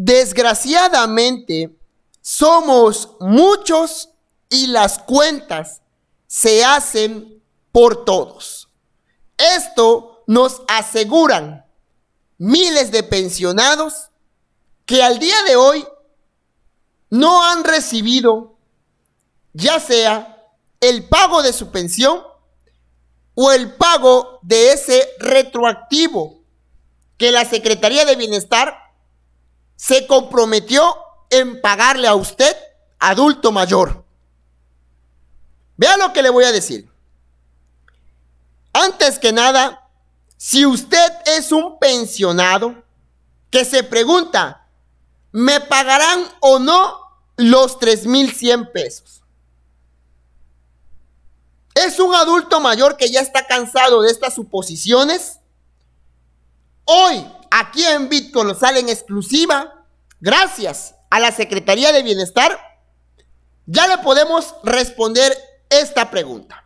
Desgraciadamente, somos muchos y las cuentas se hacen por todos. Esto nos aseguran miles de pensionados que al día de hoy no han recibido ya sea el pago de su pensión o el pago de ese retroactivo que la Secretaría de Bienestar se comprometió en pagarle a usted, adulto mayor. Vea lo que le voy a decir. Antes que nada, si usted es un pensionado que se pregunta, ¿me pagarán o no los 3.100 pesos? Es un adulto mayor que ya está cansado de estas suposiciones. Hoy aquí en Bitcoin lo sale en exclusiva, gracias a la Secretaría de Bienestar, ya le podemos responder esta pregunta.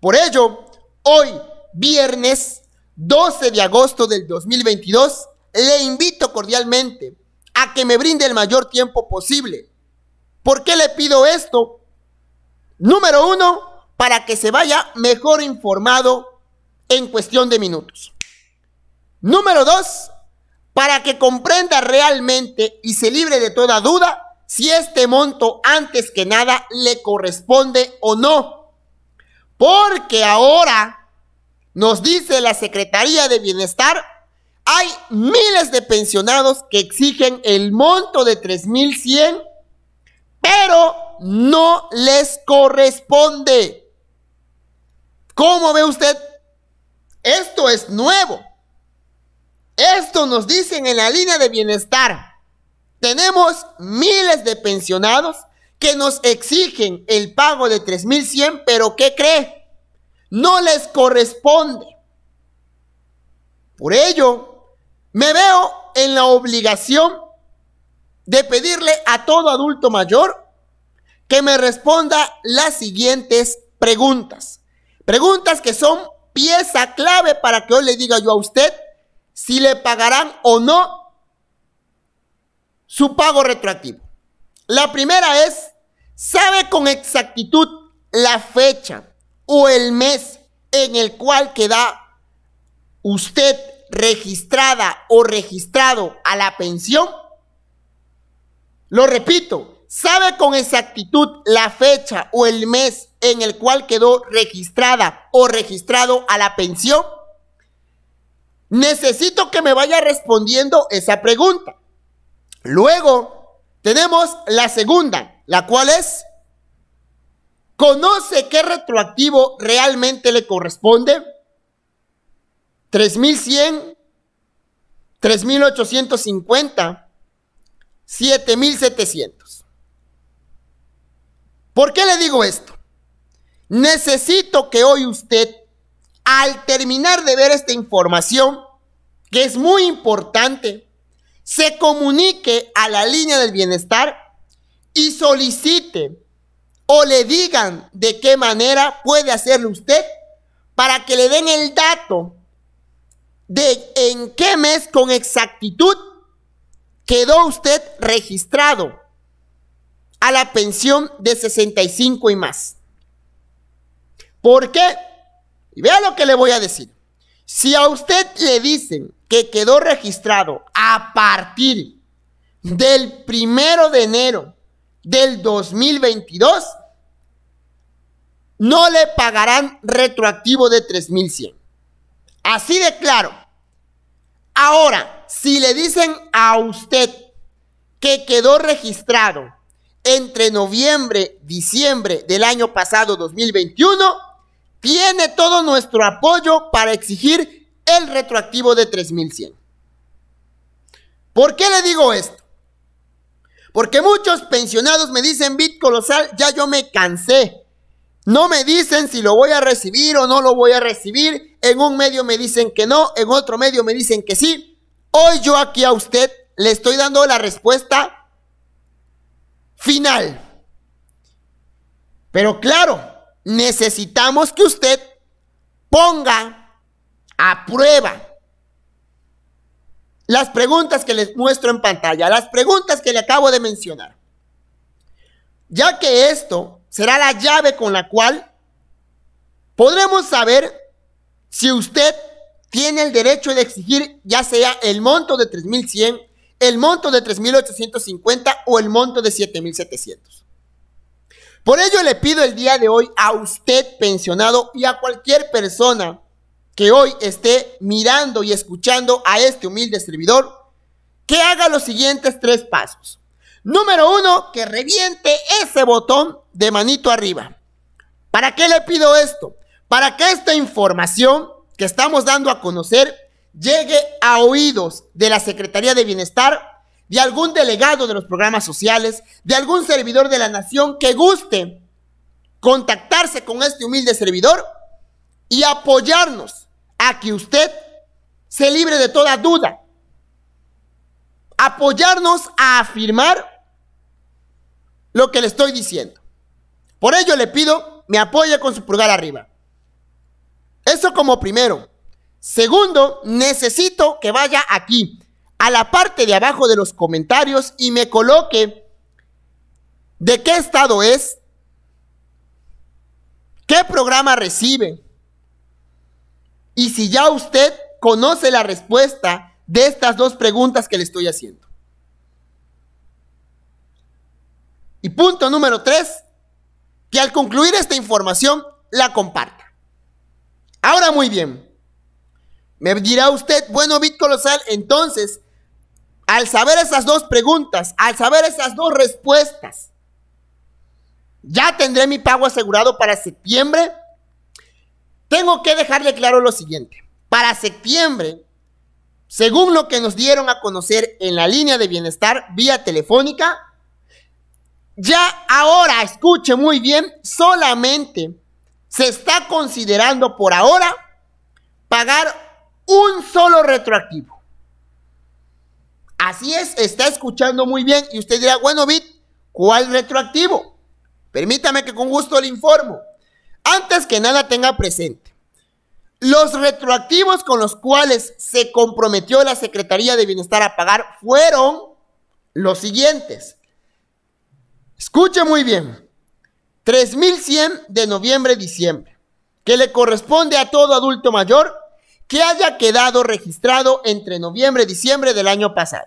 Por ello, hoy, viernes 12 de agosto del 2022, le invito cordialmente a que me brinde el mayor tiempo posible. ¿Por qué le pido esto? Número uno, para que se vaya mejor informado en cuestión de minutos. Número dos, para que comprenda realmente y se libre de toda duda si este monto antes que nada le corresponde o no. Porque ahora, nos dice la Secretaría de Bienestar, hay miles de pensionados que exigen el monto de 3.100, pero no les corresponde. ¿Cómo ve usted? Esto es nuevo. Esto nos dicen en la línea de bienestar. Tenemos miles de pensionados que nos exigen el pago de 3.100, pero ¿qué cree? No les corresponde. Por ello, me veo en la obligación de pedirle a todo adulto mayor que me responda las siguientes preguntas. Preguntas que son pieza clave para que hoy le diga yo a usted si le pagarán o no su pago retroactivo. La primera es, sabe con exactitud la fecha o el mes en el cual queda usted registrada o registrado a la pensión. Lo repito, sabe con exactitud la fecha o el mes en el cual quedó registrada o registrado a la pensión. Necesito que me vaya respondiendo esa pregunta. Luego tenemos la segunda, la cual es, ¿conoce qué retroactivo realmente le corresponde? 3100, 3850, 7700. ¿Por qué le digo esto? Necesito que hoy usted al terminar de ver esta información, que es muy importante, se comunique a la línea del bienestar y solicite o le digan de qué manera puede hacerlo usted para que le den el dato de en qué mes con exactitud quedó usted registrado a la pensión de 65 y más. ¿Por qué? Y vea lo que le voy a decir. Si a usted le dicen que quedó registrado a partir del primero de enero del 2022, no le pagarán retroactivo de 3100. Así de claro. Ahora, si le dicen a usted que quedó registrado entre noviembre, diciembre del año pasado 2021, tiene todo nuestro apoyo para exigir el retroactivo de 3100. ¿Por qué le digo esto? Porque muchos pensionados me dicen, Bit Colosal, ya yo me cansé. No me dicen si lo voy a recibir o no lo voy a recibir. En un medio me dicen que no, en otro medio me dicen que sí. Hoy yo aquí a usted le estoy dando la respuesta final. Pero claro, necesitamos que usted ponga a prueba las preguntas que les muestro en pantalla, las preguntas que le acabo de mencionar, ya que esto será la llave con la cual podremos saber si usted tiene el derecho de exigir ya sea el monto de 3.100, el monto de 3.850 o el monto de 7.700. Por ello le pido el día de hoy a usted pensionado y a cualquier persona que hoy esté mirando y escuchando a este humilde servidor, que haga los siguientes tres pasos. Número uno, que reviente ese botón de manito arriba. ¿Para qué le pido esto? Para que esta información que estamos dando a conocer llegue a oídos de la Secretaría de Bienestar de algún delegado de los programas sociales, de algún servidor de la nación que guste contactarse con este humilde servidor y apoyarnos a que usted se libre de toda duda. Apoyarnos a afirmar lo que le estoy diciendo. Por ello le pido me apoye con su pulgar arriba. Eso como primero. Segundo, necesito que vaya aquí a la parte de abajo de los comentarios y me coloque de qué estado es, qué programa recibe. Y si ya usted conoce la respuesta de estas dos preguntas que le estoy haciendo. Y punto número tres, que al concluir esta información la comparta. Ahora muy bien, me dirá usted, bueno, Bit Colosal, entonces, al saber esas dos preguntas, al saber esas dos respuestas, ya tendré mi pago asegurado para septiembre. Tengo que dejarle claro lo siguiente. Para septiembre, según lo que nos dieron a conocer en la línea de bienestar vía telefónica, ya ahora, escuche muy bien, solamente se está considerando por ahora pagar un solo retroactivo. Así es, está escuchando muy bien y usted dirá, bueno, Bit, ¿cuál retroactivo? Permítame que con gusto le informo. Antes que nada tenga presente, los retroactivos con los cuales se comprometió la Secretaría de Bienestar a pagar fueron los siguientes. Escuche muy bien. 3100 de noviembre-diciembre, que le corresponde a todo adulto mayor que haya quedado registrado entre noviembre y diciembre del año pasado.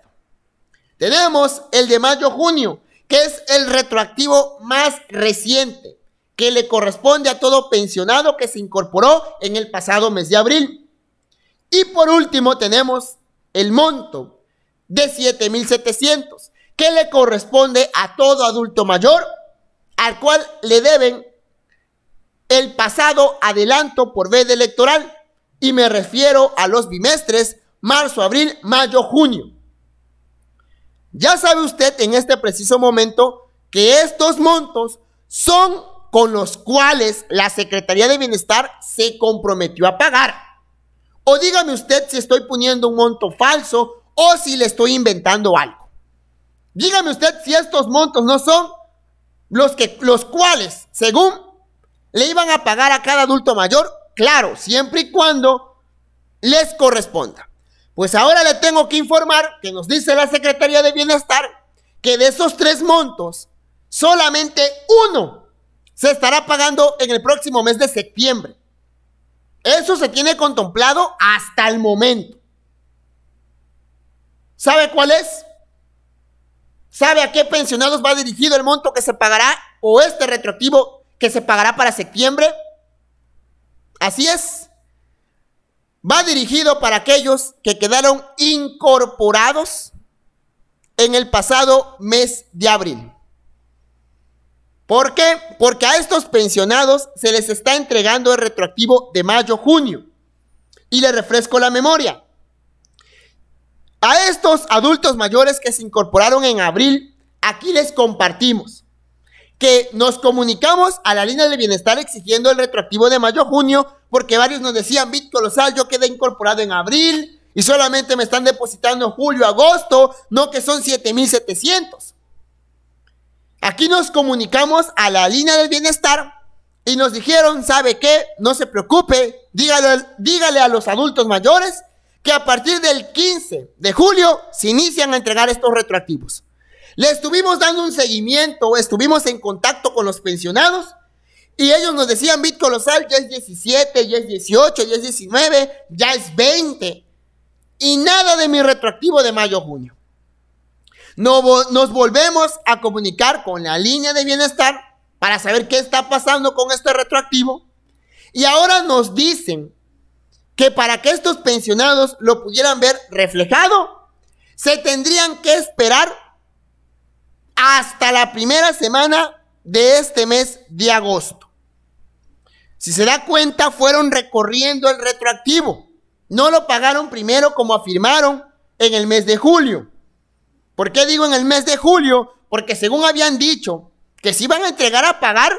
Tenemos el de mayo-junio, que es el retroactivo más reciente, que le corresponde a todo pensionado que se incorporó en el pasado mes de abril. Y por último tenemos el monto de 7.700, que le corresponde a todo adulto mayor al cual le deben el pasado adelanto por veda electoral y me refiero a los bimestres marzo, abril, mayo, junio. Ya sabe usted en este preciso momento que estos montos son con los cuales la Secretaría de Bienestar se comprometió a pagar. O dígame usted si estoy poniendo un monto falso o si le estoy inventando algo. Dígame usted si estos montos no son los, que, los cuales, según, le iban a pagar a cada adulto mayor Claro, siempre y cuando les corresponda. Pues ahora le tengo que informar que nos dice la Secretaría de Bienestar que de esos tres montos, solamente uno se estará pagando en el próximo mes de septiembre. Eso se tiene contemplado hasta el momento. ¿Sabe cuál es? ¿Sabe a qué pensionados va dirigido el monto que se pagará o este retroactivo que se pagará para septiembre? Así es. Va dirigido para aquellos que quedaron incorporados en el pasado mes de abril. ¿Por qué? Porque a estos pensionados se les está entregando el retroactivo de mayo-junio. Y le refresco la memoria. A estos adultos mayores que se incorporaron en abril, aquí les compartimos que nos comunicamos a la línea de bienestar exigiendo el retroactivo de mayo-junio, porque varios nos decían, Víctor Colosal, yo quedé incorporado en abril y solamente me están depositando julio-agosto, no que son 7,700. Aquí nos comunicamos a la línea del bienestar y nos dijeron, ¿sabe qué? No se preocupe, dígale a los adultos mayores que a partir del 15 de julio se inician a entregar estos retroactivos. Le estuvimos dando un seguimiento, estuvimos en contacto con los pensionados y ellos nos decían, Bit Colosal, ya es 17, ya es 18, ya es 19, ya es 20. Y nada de mi retroactivo de mayo-junio. Nos volvemos a comunicar con la línea de bienestar para saber qué está pasando con este retroactivo. Y ahora nos dicen que para que estos pensionados lo pudieran ver reflejado, se tendrían que esperar hasta la primera semana de este mes de agosto. Si se da cuenta, fueron recorriendo el retroactivo. No lo pagaron primero como afirmaron en el mes de julio. ¿Por qué digo en el mes de julio? Porque según habían dicho que se iban a entregar a pagar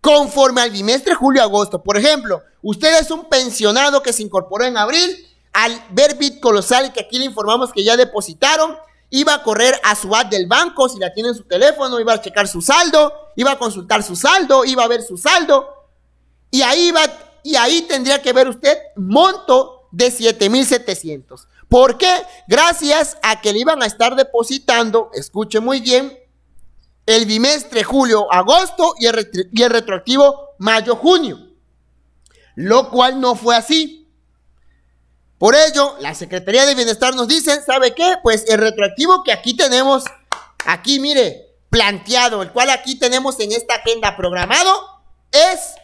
conforme al bimestre julio-agosto. Por ejemplo, usted es un pensionado que se incorporó en abril al verbit Colosal que aquí le informamos que ya depositaron, iba a correr a su ad del banco, si la tiene en su teléfono, iba a checar su saldo, iba a consultar su saldo, iba a ver su saldo. Y ahí, y ahí tendría que ver usted monto de 7.700. ¿Por qué? Gracias a que le iban a estar depositando, escuche muy bien, el bimestre julio-agosto y el retroactivo mayo-junio. Lo cual no fue así. Por ello, la Secretaría de Bienestar nos dice, ¿sabe qué? Pues el retroactivo que aquí tenemos, aquí mire, planteado, el cual aquí tenemos en esta agenda programado, es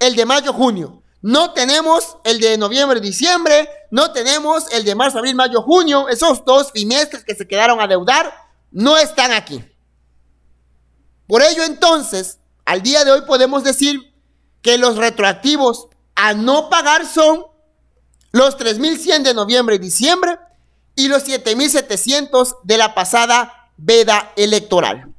el de mayo-junio. No tenemos el de noviembre-diciembre, no tenemos el de marzo, abril, mayo, junio. Esos dos trimestres que se quedaron a deudar no están aquí. Por ello entonces, al día de hoy podemos decir que los retroactivos a no pagar son los 3.100 de noviembre y diciembre y los 7.700 de la pasada veda electoral.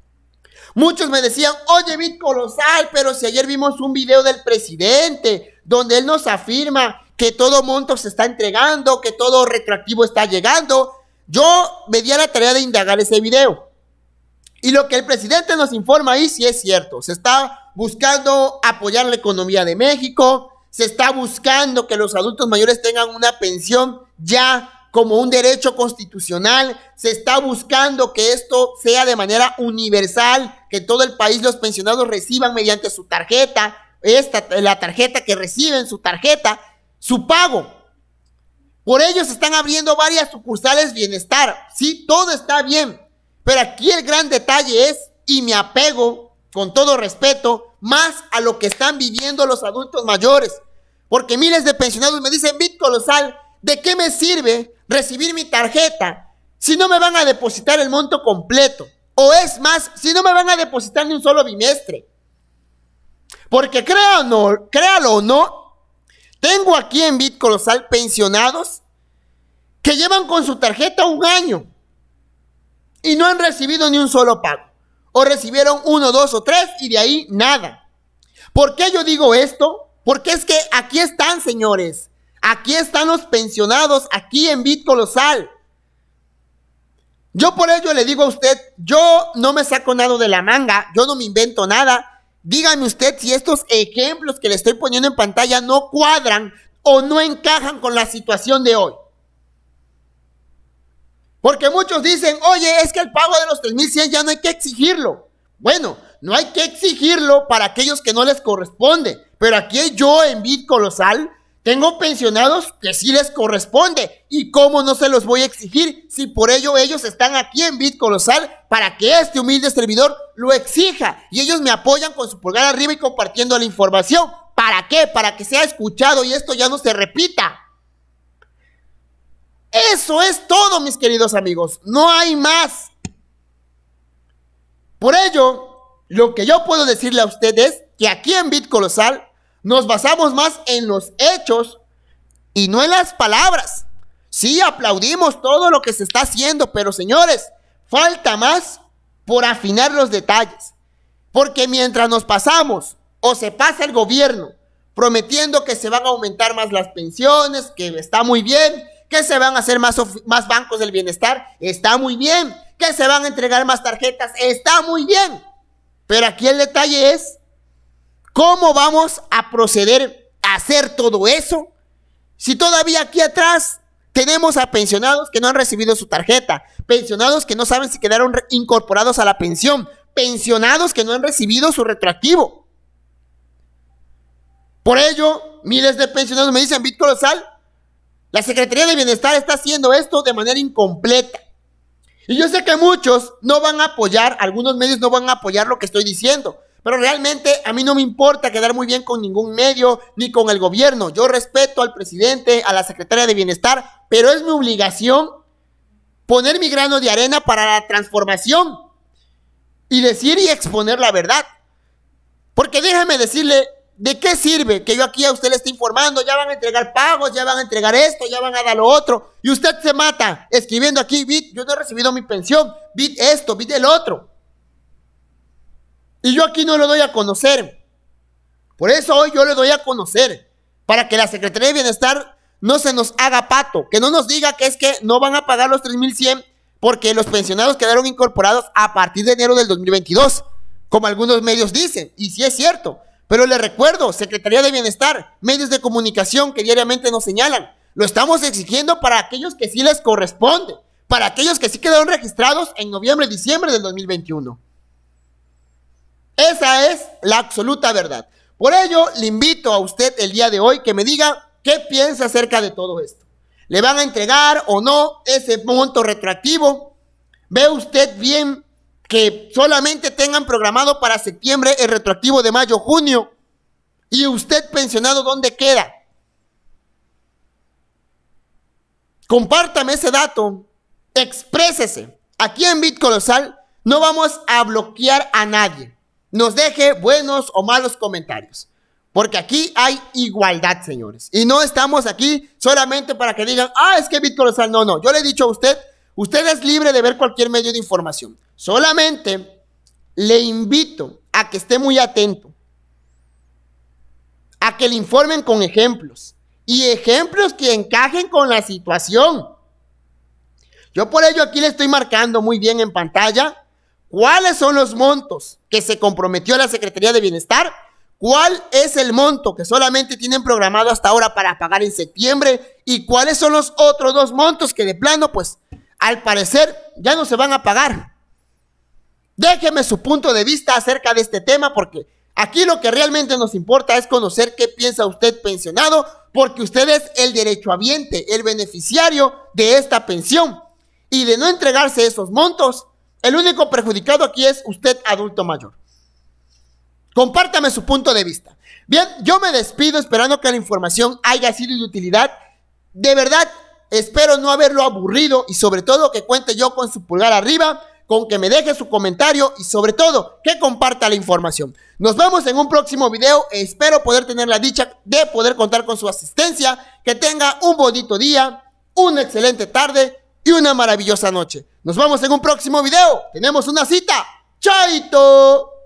Muchos me decían, oye, Bit Colosal, pero si ayer vimos un video del presidente donde él nos afirma que todo monto se está entregando, que todo retractivo está llegando, yo me di a la tarea de indagar ese video. Y lo que el presidente nos informa ahí sí es cierto. Se está buscando apoyar la economía de México, se está buscando que los adultos mayores tengan una pensión ya como un derecho constitucional, se está buscando que esto sea de manera universal, que todo el país los pensionados reciban mediante su tarjeta, esta, la tarjeta que reciben, su tarjeta, su pago. Por ello se están abriendo varias sucursales bienestar. Sí, todo está bien, pero aquí el gran detalle es, y me apego con todo respeto, más a lo que están viviendo los adultos mayores. Porque miles de pensionados me dicen, BitColosal, ¿de qué me sirve recibir mi tarjeta si no me van a depositar el monto completo? O es más, si no me van a depositar ni un solo bimestre. Porque créanlo, créalo o no, tengo aquí en BitColosal pensionados que llevan con su tarjeta un año y no han recibido ni un solo pago o recibieron uno, dos o tres y de ahí nada. ¿Por qué yo digo esto? Porque es que aquí están, señores. Aquí están los pensionados, aquí en Bit Colosal. Yo por ello le digo a usted, yo no me saco nada de la manga, yo no me invento nada. Dígame usted si estos ejemplos que le estoy poniendo en pantalla no cuadran o no encajan con la situación de hoy. Porque muchos dicen, oye, es que el pago de los 3.100 ya no hay que exigirlo. Bueno, no hay que exigirlo para aquellos que no les corresponde. Pero aquí yo en BitColosal Colosal tengo pensionados que sí les corresponde. ¿Y cómo no se los voy a exigir si por ello ellos están aquí en BitColosal Colosal para que este humilde servidor lo exija? Y ellos me apoyan con su pulgar arriba y compartiendo la información. ¿Para qué? Para que sea escuchado y esto ya no se repita. Eso es todo, mis queridos amigos. No hay más. Por ello, lo que yo puedo decirle a ustedes es que aquí en Bit Colosal nos basamos más en los hechos y no en las palabras. Sí, aplaudimos todo lo que se está haciendo, pero señores, falta más por afinar los detalles. Porque mientras nos pasamos o se pasa el gobierno prometiendo que se van a aumentar más las pensiones, que está muy bien, que se van a hacer más, más bancos del bienestar, está muy bien, que se van a entregar más tarjetas, está muy bien. Pero aquí el detalle es cómo vamos a proceder a hacer todo eso si todavía aquí atrás tenemos a pensionados que no han recibido su tarjeta, pensionados que no saben si quedaron incorporados a la pensión, pensionados que no han recibido su retroactivo. Por ello, miles de pensionados me dicen, Víctor la Secretaría de Bienestar está haciendo esto de manera incompleta. Y yo sé que muchos no van a apoyar, algunos medios no van a apoyar lo que estoy diciendo, pero realmente a mí no me importa quedar muy bien con ningún medio ni con el gobierno. Yo respeto al presidente, a la Secretaría de Bienestar, pero es mi obligación poner mi grano de arena para la transformación y decir y exponer la verdad. Porque déjame decirle ¿De qué sirve que yo aquí a usted le esté informando? Ya van a entregar pagos, ya van a entregar esto, ya van a dar lo otro. Y usted se mata escribiendo aquí, bit, yo no he recibido mi pensión, bit esto, bit el otro. Y yo aquí no lo doy a conocer. Por eso hoy yo le doy a conocer, para que la Secretaría de Bienestar no se nos haga pato, que no nos diga que es que no van a pagar los 3.100 porque los pensionados quedaron incorporados a partir de enero del 2022, como algunos medios dicen. Y si sí es cierto, pero le recuerdo, Secretaría de Bienestar, medios de comunicación que diariamente nos señalan, lo estamos exigiendo para aquellos que sí les corresponde, para aquellos que sí quedaron registrados en noviembre diciembre del 2021. Esa es la absoluta verdad. Por ello, le invito a usted el día de hoy que me diga qué piensa acerca de todo esto. ¿Le van a entregar o no ese monto retractivo? ¿Ve usted bien que solamente tengan programado para septiembre el retroactivo de mayo, junio. ¿Y usted pensionado dónde queda? Compártame ese dato. Exprésese. Aquí en Bitcolosal no vamos a bloquear a nadie. Nos deje buenos o malos comentarios. Porque aquí hay igualdad, señores. Y no estamos aquí solamente para que digan, ah, es que Bitcolosal. No, no. Yo le he dicho a usted, usted es libre de ver cualquier medio de información. Solamente le invito a que esté muy atento, a que le informen con ejemplos y ejemplos que encajen con la situación. Yo por ello aquí le estoy marcando muy bien en pantalla cuáles son los montos que se comprometió la Secretaría de Bienestar, cuál es el monto que solamente tienen programado hasta ahora para pagar en septiembre y cuáles son los otros dos montos que de plano, pues al parecer ya no se van a pagar. Déjeme su punto de vista acerca de este tema porque aquí lo que realmente nos importa es conocer qué piensa usted pensionado porque usted es el derechohabiente, el beneficiario de esta pensión. Y de no entregarse esos montos, el único perjudicado aquí es usted adulto mayor. Compártame su punto de vista. Bien, yo me despido esperando que la información haya sido de utilidad. De verdad, espero no haberlo aburrido y sobre todo que cuente yo con su pulgar arriba con que me deje su comentario y sobre todo que comparta la información. Nos vemos en un próximo video. Espero poder tener la dicha de poder contar con su asistencia. Que tenga un bonito día, una excelente tarde y una maravillosa noche. Nos vemos en un próximo video. Tenemos una cita. Chaito.